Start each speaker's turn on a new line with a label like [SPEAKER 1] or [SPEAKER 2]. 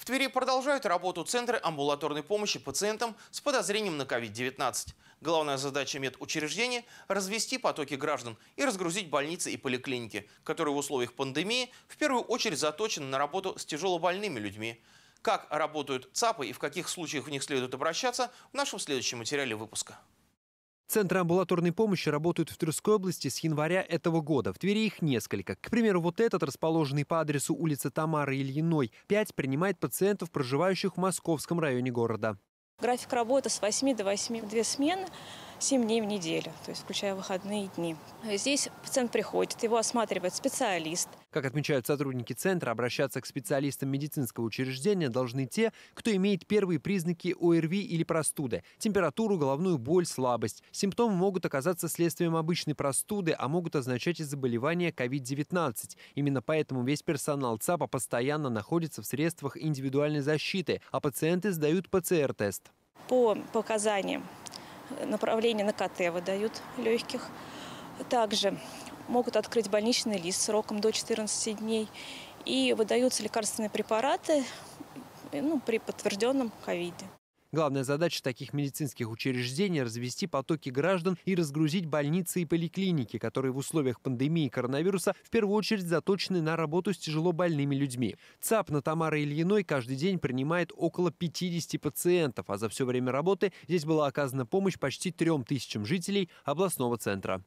[SPEAKER 1] В Твери продолжают работу центры амбулаторной помощи пациентам с подозрением на COVID-19. Главная задача медучреждения – развести потоки граждан и разгрузить больницы и поликлиники, которые в условиях пандемии в первую очередь заточены на работу с тяжелобольными людьми. Как работают ЦАПы и в каких случаях в них следует обращаться, в нашем следующем материале выпуска.
[SPEAKER 2] Центры амбулаторной помощи работают в Тверской области с января этого года. В Твери их несколько. К примеру, вот этот, расположенный по адресу улицы Тамары Ильиной, 5 принимает пациентов, проживающих в московском районе города.
[SPEAKER 3] График работы с 8 до 8, две смены. 7 дней в неделю, то есть включая выходные дни. Э, здесь пациент приходит, его осматривает специалист.
[SPEAKER 2] Как отмечают сотрудники центра, обращаться к специалистам медицинского учреждения должны те, кто имеет первые признаки ОРВИ или простуды – температуру, головную боль, слабость. Симптомы могут оказаться следствием обычной простуды, а могут означать и заболевание COVID-19. Именно поэтому весь персонал ЦАПа постоянно находится в средствах индивидуальной защиты, а пациенты сдают ПЦР-тест.
[SPEAKER 3] По показаниям направление на КТ выдают легких. Также могут открыть больничный лист сроком до 14 дней. И выдаются лекарственные препараты ну, при подтвержденном ковиде.
[SPEAKER 2] Главная задача таких медицинских учреждений – развести потоки граждан и разгрузить больницы и поликлиники, которые в условиях пандемии коронавируса в первую очередь заточены на работу с тяжело больными людьми. ЦАП на Тамара Ильиной каждый день принимает около 50 пациентов, а за все время работы здесь была оказана помощь почти 3000 тысячам жителей областного центра.